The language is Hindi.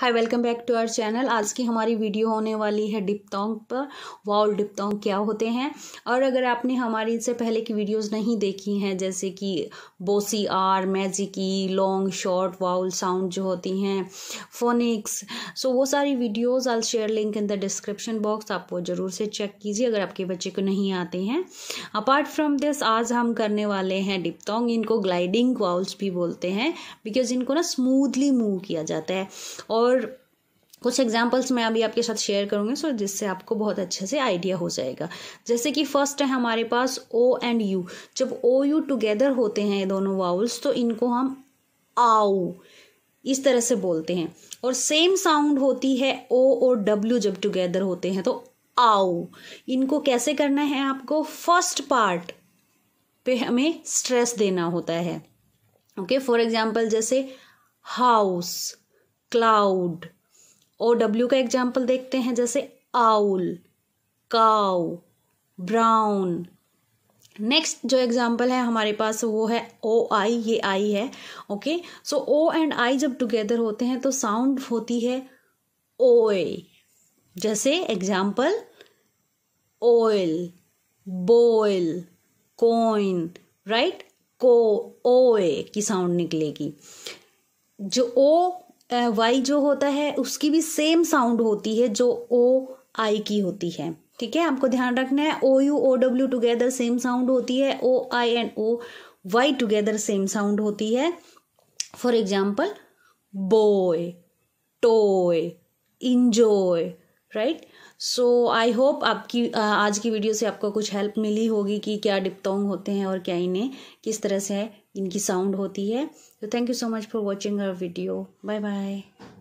hi welcome back to our channel आज की हमारी वीडियो होने वाली है डिप्तोंग पर वाउल डिप्तोंग क्या होते हैं और अगर आपने हमारी इससे पहले की वीडियोस नहीं देखी हैं जैसे कि bossy R magic e long short vowel sound जो होती हैं फोनिक्स सो वो सारी videos I share link in the description box आप वो ज़रूर से चेक कीजिए अगर आपके बच्चे को नहीं आते हैं अपार्ट फ्रॉम दिस आज हम करने वाले हैं डिप्तोंग इनको ग्लाइडिंग वाउल्स भी बोलते हैं बिकॉज इनको ना स्मूथली मूव किया जाता है और और कुछ एग्जाम्पल्स मैं अभी आपके साथ शेयर करूंगी सो जिससे आपको बहुत अच्छे से आइडिया हो जाएगा जैसे कि फर्स्ट है हमारे पास ओ एंड यू जब ओ यू टुगेदर होते हैं दोनों वाउल्स तो इनको हम आओ इस तरह से बोलते हैं और सेम साउंड होती है ओ और डब्ल्यू जब टुगेदर होते हैं तो आओ इनको कैसे करना है आपको फर्स्ट पार्ट पे हमें स्ट्रेस देना होता है ओके फॉर एग्जाम्पल जैसे हाउस क्लाउड ओ डब्ल्यू का एग्जाम्पल देखते हैं जैसे आउल काउ ब्राउन नेक्स्ट जो एग्जाम्पल है हमारे पास वो है ओ आई ये आई है okay so O and I जब टुगेदर होते हैं तो साउंड होती है ओए जैसे example oil boil coin right को ओए की साउंड निकलेगी जो ओ वाई जो होता है उसकी भी सेम साउंड होती है जो ओ आई की होती है ठीक है आपको ध्यान रखना है O U O W together same sound होती है O I and O Y together same sound होती है for example boy toy enjoy right so I hope आपकी आज की वीडियो से आपको कुछ हेल्प मिली होगी कि क्या डिप्टोंग होते हैं और क्या इन्हें किस तरह से इनकी साउंड होती है तो thank you so much for watching our video bye bye